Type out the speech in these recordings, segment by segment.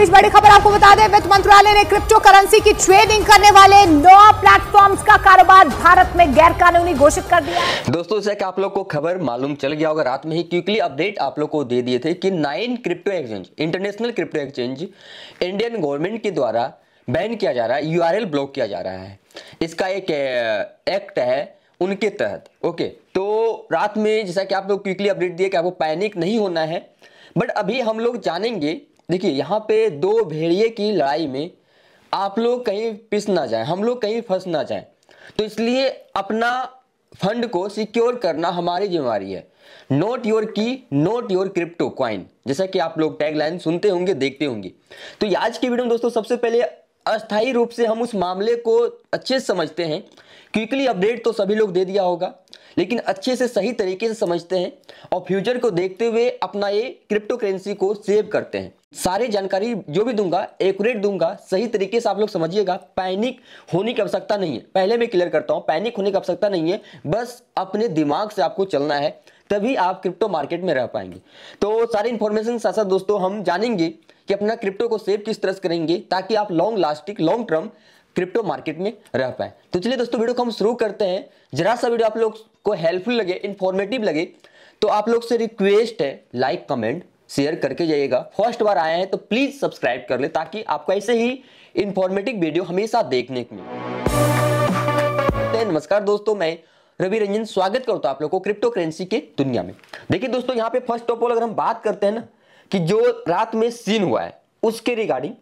बीच बड़ी खबर आपको बता दें वित्त मंत्रालय ने क्रिप्टो करेंसी की ट्रेडिंग करने वाले नौ प्लेटफॉर्म्स का कारोबार भारत में गैर कानूनी घोषित कर दिया दोस्तों जैसा आप लोग को खबर मालूम चल गया होगा रात में ही क्विकली अपडेट आप लोग को दे दिए थे कि nine crypto exchange international crypto exchange Indian government के द्वारा बैन किया जा रहा है यू ब्लॉक किया जा रहा है इसका एक एक्ट है उनके तहत ओके तो रात में जैसा कि आप लोग क्विकली अपडेट दिए कि आपको पैनिक नहीं होना है बट अभी हम लोग जानेंगे देखिए यहाँ पे दो भेड़िए की लड़ाई में आप लोग कहीं पिस ना जाएं हम लोग कहीं फंस ना जाएं तो इसलिए अपना फंड को सिक्योर करना हमारी जिम्मेवारी है not your key not your crypto coin जैसा कि आप लोग टैगलाइन सुनते होंगे देखते होंगे तो आज की वीडियो में दोस्तों सबसे पहले अस्थायी रूप से हम उस मामले को अच्छे से समझते हैं क्विकली अपडेट तो सभी लोग दे दिया होगा लेकिन अच्छे से सही तरीके से समझते हैं और फ्यूचर को देखते हुए अपना ये क्रिप्टो करेंसी को सेव करते हैं सारी जानकारी जो भी दूंगा एक्यूरेट दूंगा सही तरीके से आप लोग समझिएगा पैनिक होने की आवश्यकता नहीं है पहले मैं क्लियर करता हूँ पैनिक होने की आवश्यकता नहीं है बस अपने दिमाग से आपको चलना है तभी आप क्रिप्टो मार्केट में रह पाएंगे तो सारी इन्फॉर्मेशन साथ साथ दोस्तों हम जानेंगे कि अपना क्रिप्टो को सेव किस तरह से करेंगे ताकि आप long lasting long term crypto market में रह पाए तो चलिए दोस्तों वीडियो को हम शुरू करते हैं जरा सा वीडियो आप लोग को हेल्पफुल लगे इन्फॉर्मेटिव लगे तो आप लोग से रिक्वेस्ट है लाइक कमेंट शेयर करके जाइएगा फर्स्ट बार आए हैं तो प्लीज सब्सक्राइब कर ले ताकि आपको ऐसे ही इन्फॉर्मेटिव वीडियो हमेशा देखने को मिले नमस्कार दोस्तों मैं रवि रंजन स्वागत करता हूँ आप लोग को क्रिप्टो करेंसी के दुनिया में देखिए दोस्तों यहाँ पे फर्स्ट ऑफ ऑल अगर हम बात करते हैं ना कि जो रात में सीन हुआ है उसके रिगार्डिंग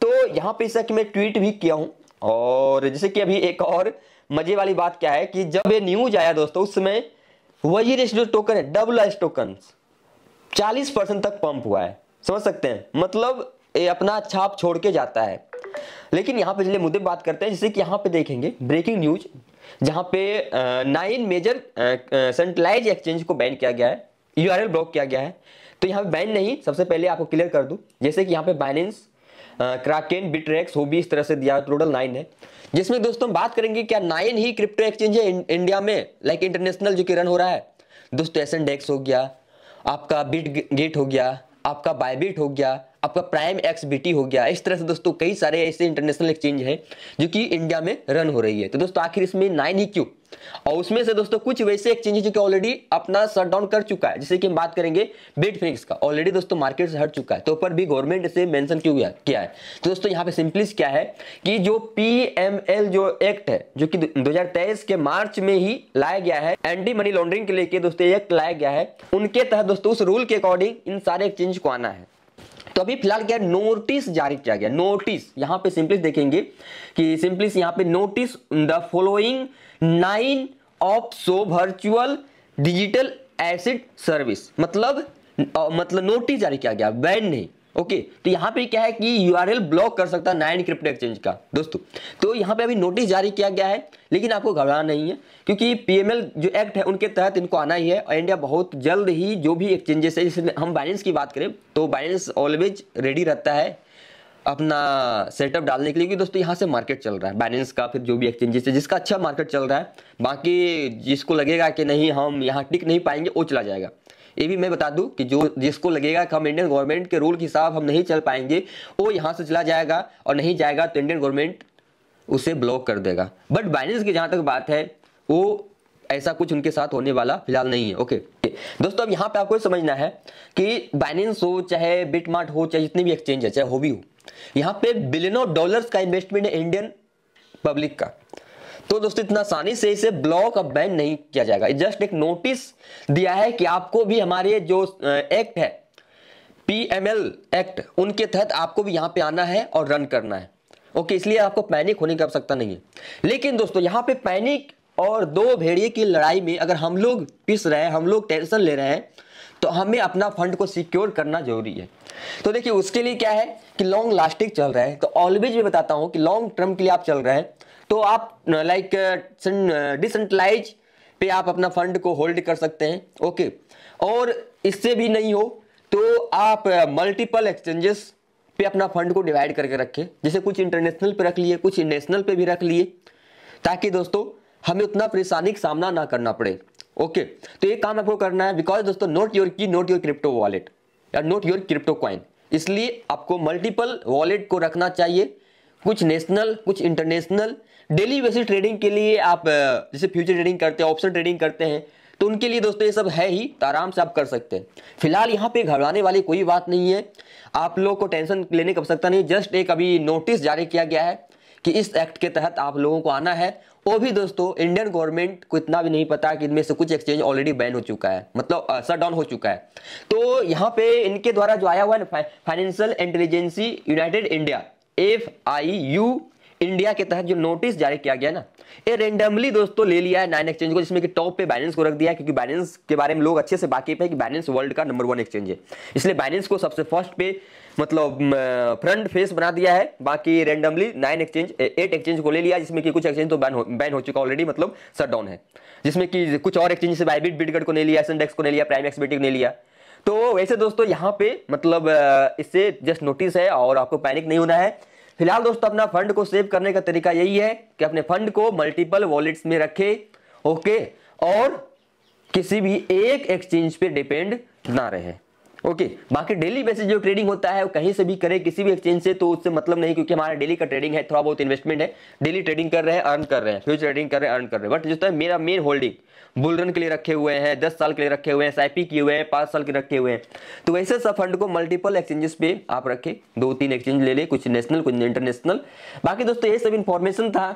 तो यहाँ पे ऐसा कि मैं ट्वीट भी किया हूँ और जैसे कि अभी एक और मजे वाली बात क्या है कि जब ये न्यूज आया दोस्तों उस समय वही रेस्टो टोकन है डबल एस टोकन चालीस परसेंट तक पंप हुआ है समझ सकते हैं मतलब ये अपना छाप छोड़ के जाता है लेकिन यहाँ पे चलिए मुद्दे बात करते हैं जैसे कि यहाँ पे देखेंगे ब्रेकिंग न्यूज जहाँ पे नाइन मेजर सेंट्रलाइज एक्सचेंज को बैन किया गया है यू ब्लॉक किया गया है तो यहाँ पे बैन नहीं सबसे पहले आपको क्लियर कर दूँ जैसे कि यहाँ पे बाइनेंस क्राकेन बिट्रेक्स वो भी इस तरह से दिया टोटल नाइन है जिसमें दोस्तों हम बात करेंगे क्या नाइन ही क्रिप्टो एक्सचेंज है इंडिया में लाइक इंटरनेशनल जो कि रन हो रहा है दोस्तों एस डेक्स हो गया आपका बिट गेट हो गया आपका बायबिट हो गया आपका प्राइम एक्स बीटी हो गया इस तरह से दोस्तों कई सारे ऐसे इंटरनेशनल एक्सचेंज हैं जो कि इंडिया में रन हो रही है तो दोस्तों आखिर इसमें नाइन ही क्यों और उसमें से दोस्तों कुछ वैसे एक्सचेंज जो कि ऑलरेडी अपना शट डाउन कर चुका है जैसे कि हम बात करेंगे बेट फिनिक्स का ऑलरेडी दोस्तों मार्केट से हट चुका है तो ऊपर भी गवर्नमेंट से मेंशन क्यों किया किया है तो दोस्तों यहाँ पे सिंपलीस क्या है कि जो पीएमएल जो एक्ट है जो कि 2023 के मार्च में ही लाया गया है एंटी मनी लॉन्ड्रिंग के लेके दोस्तों एक्ट लाया गया है उनके तहत दोस्तों उस रूल के अकॉर्डिंग इन सारे एक्सचेंज को आना है तो अभी फिलहाल क्या नोटिस जारी किया गया नोटिस यहां पे सिंपलिस देखेंगे कि सिंपलिस यहां पे notice the following nine offshore virtual digital asset service मतलब मतलब नोटिस जारी किया गया बैन नहीं ओके तो यहाँ पे क्या है कि एल ब्लॉक कर सकता है नाइन क्रिप्टो एक्सचेंज का दोस्तों तो यहाँ पे अभी नोटिस जारी किया गया है लेकिन आपको घबराना नहीं है क्योंकि पीएमएल जो एक्ट है उनके तहत इनको आना ही है और इंडिया बहुत जल्द ही जो भी एक्सचेंजेस है जैसे हम बैलेंस की बात करें तो बैलेंस ऑलवेज रेडी रहता है अपना सेटअप डालने के लिए क्योंकि दोस्तों यहाँ से मार्केट चल रहा है बैलेंस का फिर जो भी एक्सचेंजेस है जिसका अच्छा मार्केट चल रहा है बाकी जिसको लगेगा कि नहीं हम यहाँ टिक नहीं पाएंगे वो चला जाएगा ये भी मैं बता दूं कि जो जिसको लगेगा कि हम इंडियन गवर्नमेंट के रूल के हिसाब हम नहीं चल पाएंगे वो यहाँ से चला जाएगा और नहीं जाएगा तो इंडियन गवर्नमेंट उसे ब्लॉक कर देगा बट बाइनेंस की जहाँ तक बात है वो ऐसा कुछ उनके साथ होने वाला फिलहाल नहीं है ओके दोस्तों अब यहाँ पे आपको समझना है कि बाइनेंस हो चाहे बिटमार्ट हो चाहे जितने भी एक्सचेंज है चाहे हो भी हो यहाँ पे बिलियनों डॉलर्स का इन्वेस्टमेंट है इंडियन पब्लिक का तो दोस्तों इतना आसानी से इसे ब्लॉक अब बैन नहीं किया जाएगा जस्ट एक नोटिस दिया है कि आपको भी हमारे जो एक्ट है पी एक्ट उनके तहत आपको भी यहाँ पे आना है और रन करना है ओके इसलिए आपको पैनिक होने की आवश्यकता नहीं है लेकिन दोस्तों यहाँ पे पैनिक और दो भेड़िए की लड़ाई में अगर हम लोग पिस रहे हैं हम लोग टेंशन ले रहे हैं तो हमें अपना फंड को सिक्योर करना जरूरी है तो देखिए उसके लिए क्या है कि लॉन्ग लास्टिंग चल रहा है तो ऑलवेज भी बताता हूँ कि लॉन्ग टर्म के लिए आप चल रहे हैं तो आप लाइक डिसेंट्रलाइज पे आप अपना फंड को होल्ड कर सकते हैं ओके और इससे भी नहीं हो तो आप मल्टीपल एक्सचेंजेस पे अपना फंड को डिवाइड करके रखें जैसे कुछ इंटरनेशनल पे रख लिए कुछ नेशनल पे भी रख लिए ताकि दोस्तों हमें उतना परेशानी का सामना ना करना पड़े ओके तो ये काम आपको करना है बिकॉज दोस्तों not your key not your crypto wallet या नोट योर क्रिप्टो क्वाइन इसलिए आपको मल्टीपल वॉलेट को रखना चाहिए कुछ नेशनल कुछ इंटरनेशनल डेली बेसिस ट्रेडिंग के लिए आप जैसे फ्यूचर ट्रेडिंग करते हैं ऑप्शन ट्रेडिंग करते हैं तो उनके लिए दोस्तों ये सब है ही तो आराम से आप कर सकते हैं फिलहाल यहाँ पे घबराने वाली कोई बात नहीं है आप लोगों को टेंशन लेने की आवश्यकता नहीं जस्ट एक अभी नोटिस जारी किया गया है कि इस एक्ट के तहत आप लोगों को आना है वो भी दोस्तों इंडियन गवर्नमेंट को इतना भी नहीं पता कि इनमें से कुछ एक्सचेंज ऑलरेडी बैन हो चुका है मतलब शट डाउन हो चुका है तो यहाँ पे इनके द्वारा जो आया हुआ है financial intelligence united India F I U India के तहत जो नोटिस जारी किया गया ना ये रेंडमली दोस्तों ले लिया है नाइन एक्सचेंज को जिसमें कि टॉप पे बैलेंस को रख दिया है क्योंकि बैलेंस के बारे में लोग अच्छे से बाकी है कि बैलेंस वर्ल्ड का नंबर वन एक्सचेंज है इसलिए बैलेंस को सबसे फर्स्ट पे मतलब फ्रंट फेस बना दिया है बाकी randomly nine exchange eight exchange को ले लिया जिसमें कि कुछ एक्सचेंज तो बैन हो बैन हो चुका ऑलरेडी मतलब शट डाउन है जिसमें कि कुछ और एक्सचेंज से बाइबिट बिटगट को नहीं लिया सेंडेक्स को नहीं लिया प्राइम एक्सबेटिक नहीं लिया तो वैसे दोस्तों यहाँ पे मतलब इससे जस्ट नोटिस है और आपको पैनिक नहीं होना है फिलहाल दोस्तों अपना फंड को सेव करने का तरीका यही है कि अपने फंड को मल्टीपल वॉलेट्स में रखें ओके और किसी भी एक एक्सचेंज पे डिपेंड ना रहे ओके okay, बाकी डेली बेसिस जो ट्रेडिंग होता है वो कहीं से भी करें किसी भी एक्सचेंज से तो उससे मतलब नहीं क्योंकि हमारा डेली का ट्रेडिंग है थोड़ा बहुत इन्वेस्टमेंट है डेली ट्रेडिंग कर रहे हैं अर्न कर रहे हैं फ्यूचर ट्रेडिंग कर रहे हैं अर्न कर रहे हैं बट जो है मेरा मेन होल्डिंग बुलरन के लिए रखे हुए हैं दस साल के लिए रखे हुए हैं साइपी किए हुए हैं पांच साल के रखे हुए हैं तो वैसे सब फंड को मल्टीपल एक्सचेंजेस पे आप रखें दो तीन एक्सचेंज ले लें कुछ नेशनल कुछ इंटरनेशनल बाकी दोस्तों ये सब इन्फॉर्मेशन था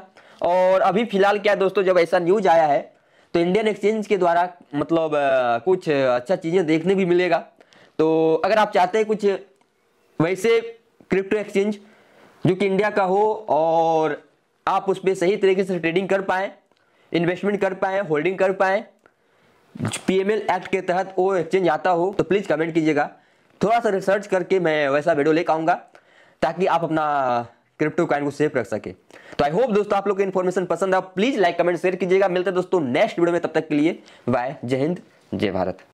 और अभी फिलहाल क्या दोस्तों जब ऐसा न्यूज आया है तो इंडियन एक्सचेंज के द्वारा मतलब कुछ अच्छा चीज़ें देखने भी मिलेगा तो अगर आप चाहते हैं कुछ वैसे क्रिप्टो एक्सचेंज जो कि इंडिया का हो और आप उस पर सही तरीके से ट्रेडिंग कर पाए इन्वेस्टमेंट कर पाए होल्डिंग कर एम एल एक्ट के तहत वो एक्सचेंज आता हो तो प्लीज़ कमेंट कीजिएगा थोड़ा सा रिसर्च करके मैं वैसा वीडियो लेकर आऊँगा ताकि आप अपना क्रिप्टो कॉइन को सेफ रख सके तो आई होप दोस्तों आप लोग को इन्फॉर्मेशन पसंद है प्लीज़ लाइक कमेंट शेयर कीजिएगा मिलते हैं दोस्तों नेक्स्ट वीडियो में तब तक के लिए बाय जय हिंद जय भारत